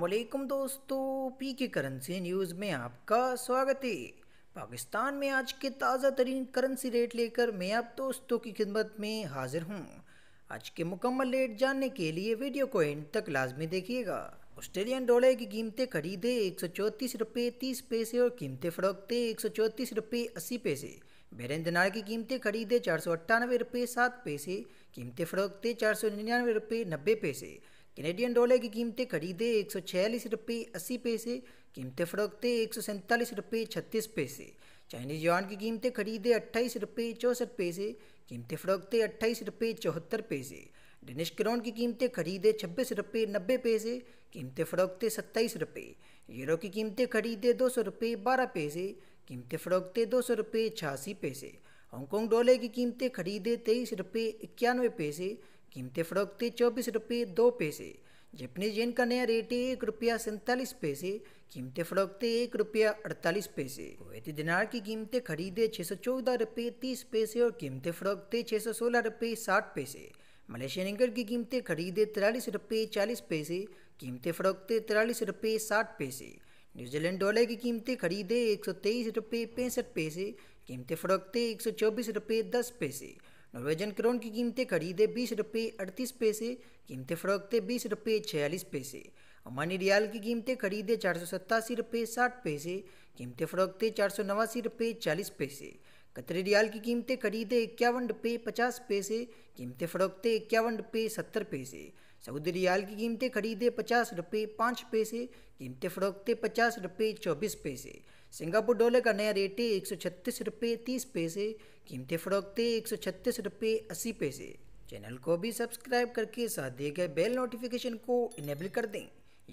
वालेकुम दोस्तों पी के करेंसी न्यूज़ में आपका स्वागत है पाकिस्तान में आज के ताज़ा तरीन करेंसी रेट लेकर मैं आप दोस्तों की खिदमत में हाजिर हूँ आज के मुकम्मल रेट जानने के लिए वीडियो को एंड तक लाजमी देखिएगा ऑस्ट्रेलियन डॉलर की कीमतें खरीदे एक सौ चौंतीस रुपये तीस पैसे और कीमतें फरोखते एक सौ चौंतीस रुपये अस्सी पैसे बेरन दिनार की कीमतें खरीदे चार सौ अट्ठानवे रुपये सात पैसे कीमतें फरोखते चार सौ निन्यानवे रुपये नब्बे पैसे कैनेडियन डॉलर की कीमतें खरीदे एक सौ छियालीस रुपये अस्सी पैसे कीमतें फरोखते एक सौ सैंतालीस रुपये छत्तीस पैसे चाइनीज युआन की कीमतें खरीदे अट्ठाईस रुपये चौंसठ पैसे कीमतें फरोखते अट्ठाईस रुपये चौहत्तर पैसे डेनिश क्रोन की कीमतें खरीदे छब्बीस रुपये नब्बे पैसे कीमतें फरोखते सत्ताईस रुपये यूरो की कीमतें खरीदे दो सौ रुपये बारह पैसे कीमतें फरोखते दो सौ रुपये छियासी पैसे हांगकॉन्ग डॉलर की कीमतें खरीदे तेईस रुपये इक्यानवे पैसे कीमतें फ़रोख्ती चौबीस रुपये दो पैसे जपनीज येन का नया रेट एक रुपया सैंतालीस पैसे कीमतें फरोख्ते एक रुपया अड़तालीस पैसे कुवैती दिनार की कीमतें खरीदे छः सौ चौदह रुपये तीस पैसे और कीमतें फरोख्ते छः सौ सोलह रुपये साठ पैसे मलेशियन इंगर की कीमतें खरीदे तिरालीस रुपये चालीस पैसे कीमतें फरोख्ते तिरालीस रुपये साठ पैसे न्यूजीलैंड डॉलर की कीमतें खरीदे एक सौ तेईस रुपये पैंसठ पैसे कीमतें फरोख्ते एक सौ चौबीस रुपये दस पैसे नॉर्वेजन क्रोन की कीमतें खरीदे बीस रुपये अड़तीस पैसे कीमतें फरोखते बीस रुपये छियालीस पैसे अमानी रियाल की कीमतें खरीदे चार सौ सत्तासी रुपये साठ पैसे कीमतें फरोखते चार सौ नवासी रुपये चालीस पैसे कतरी रियाल की कीमतें खरीदे इक्यावन रुपये पचास पैसे कीमतें फरोखते इक्यावन रुपये सत्तर पैसे सऊदी रियाल की कीमतें खरीदे पचास रुपये पाँच पैसे कीमतें फरोखते पचास रुपये चौबीस पैसे सिंगापुर डॉलर का नया रेट है एक सौ छत्तीस रुपये तीस पैसे कीमतें फरोखते एक सौ छत्तीस रुपये अस्सी पैसे चैनल को भी सब्सक्राइब करके साथ दिए गए बेल नोटिफिकेशन को इनेबल कर दें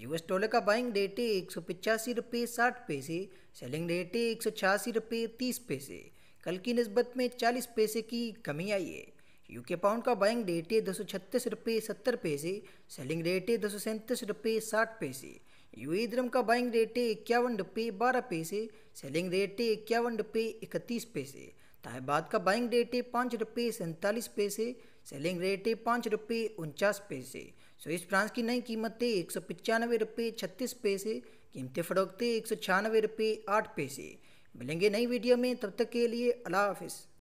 यूएस डॉलर का बाइंग रेट है एक सौ पिचासी रुपये साठ पैसे सेलिंग रेट है एक सौ छियासी रुपये तीस पैसे कल की नस्बत में चालीस पैसे की कमी आई है यूके पाउंड का बाइंग रेट है दो सौ छत्तीस रुपये सत्तर पैसे सेलिंग रेट है दो सौ सैंतीस रुपये साठ पैसे यू द्रम का बाइंग रेट है इक्यावन रुपये बारह पैसे सेलिंग रेट है इक्यावन रुपये इकतीस पैसे ताहबाद का बाइंग रेट है पाँच रुपये सैंतालीस पैसे सेलिंग रेट है पाँच रुपये उनचास पैसे स्विस फ्रांस की नई कीमतें एक सौ पचानवे रुपये छत्तीस पैसे कीमतें फरोखते एक सौ छियानवे रुपये आठ पैसे मिलेंगे नई वीडियो में तब तक के लिए अला हाफिज़